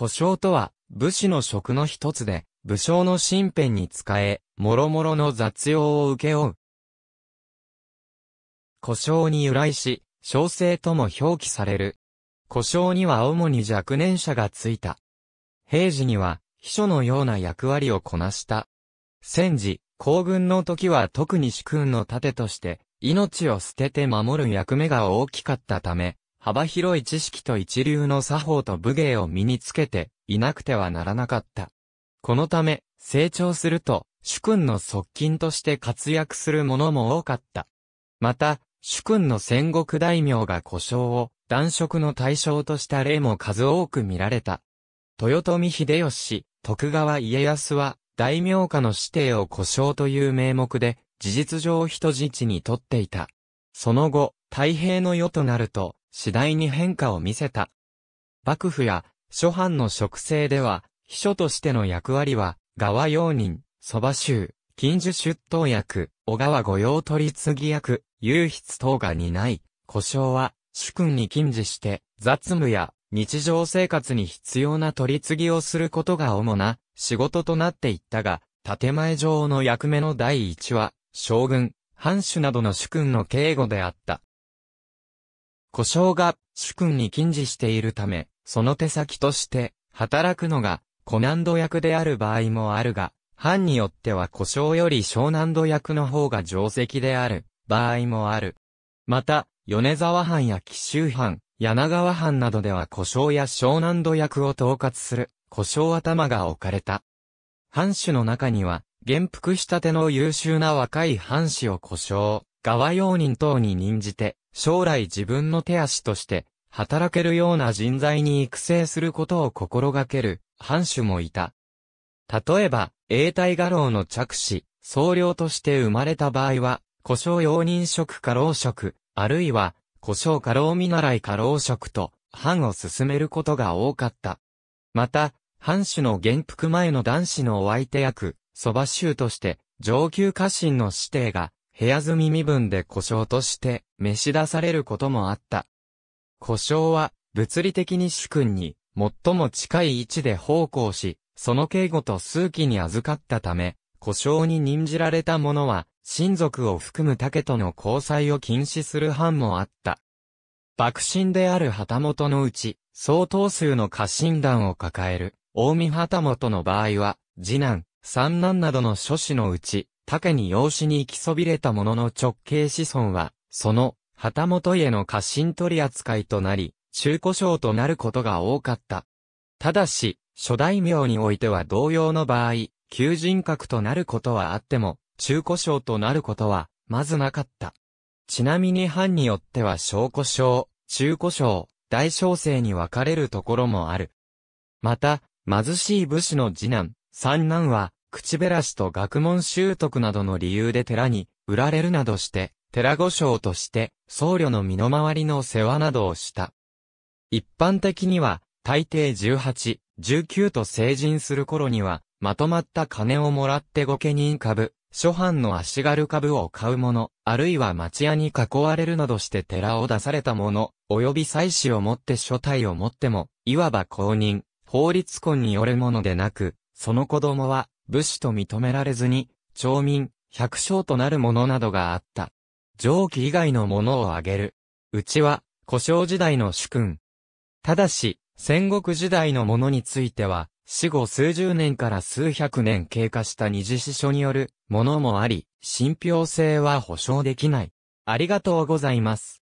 故障とは、武士の職の一つで、武将の身辺に使え、諸々の雑用を請け負う。故障に由来し、小生とも表記される。故障には主に若年者がついた。平時には、秘書のような役割をこなした。戦時、行軍の時は特に主君の盾として、命を捨てて守る役目が大きかったため、幅広い知識と一流の作法と武芸を身につけていなくてはならなかった。このため、成長すると、主君の側近として活躍する者も多かった。また、主君の戦国大名が故障を男色の対象とした例も数多く見られた。豊臣秀吉、徳川家康は、大名家の指定を故障という名目で、事実上人質にとっていた。その後、太平の世となると、次第に変化を見せた。幕府や諸藩の職制では、秘書としての役割は、側用人、蕎麦衆、近所出頭役、小川御用取次役、優筆等が担い、故障は、主君に禁似して、雑務や日常生活に必要な取継次ぎをすることが主な仕事となっていったが、建前上の役目の第一は、将軍、藩主などの主君の警護であった。故障が主君に禁じしているため、その手先として働くのがコナンド役である場合もあるが、藩によっては故障より小難度役の方が定石である場合もある。また、米沢藩や紀州藩、柳川藩などでは故障や小難度役を統括する故障頭が置かれた。藩主の中には、元服したての優秀な若い藩士を故障側用人等に任じて、将来自分の手足として、働けるような人材に育成することを心がける、藩主もいた。例えば、永代画廊の着手、総領として生まれた場合は、故障容認職過労職、あるいは、故障過労見習い過労職と、藩を進めることが多かった。また、藩主の元服前の男子のお相手役、蕎麦衆として、上級家臣の指定が部屋住み身分で故障として召し出されることもあった。故障は物理的に主君に最も近い位置で奉公し、その警護と数奇に預かったため、故障に任じられた者は、親族を含む竹との交際を禁止する藩もあった。幕臣である旗本のうち、相当数の家臣団を抱える、近江旗本の場合は、次男、三男などの諸子のうち、竹に養子に行きそびれたものの直系子孫は、その、旗本への過信取り扱いとなり、中古商となることが多かった。ただし、初代名においては同様の場合、旧人格となることはあっても、中古商となることは、まずなかった。ちなみに藩によっては小古商、中古商、大小生に分かれるところもある。また、貧しい武士の次男、三男は、口べらしと学問習得などの理由で寺に売られるなどして、寺御所として僧侶の身の回りの世話などをした。一般的には、大抵18、19と成人する頃には、まとまった金をもらって御家人株、諸藩の足軽株を買う者、あるいは町屋に囲われるなどして寺を出された者、及び妻子をもって所帯を持っても、いわば公認、法律婚によるものでなく、その子供は、武士と認められずに、町民、百姓となるものなどがあった。上記以外のものを挙げる。うちは、古生時代の主君。ただし、戦国時代のものについては、死後数十年から数百年経過した二次司書によるものもあり、信憑性は保証できない。ありがとうございます。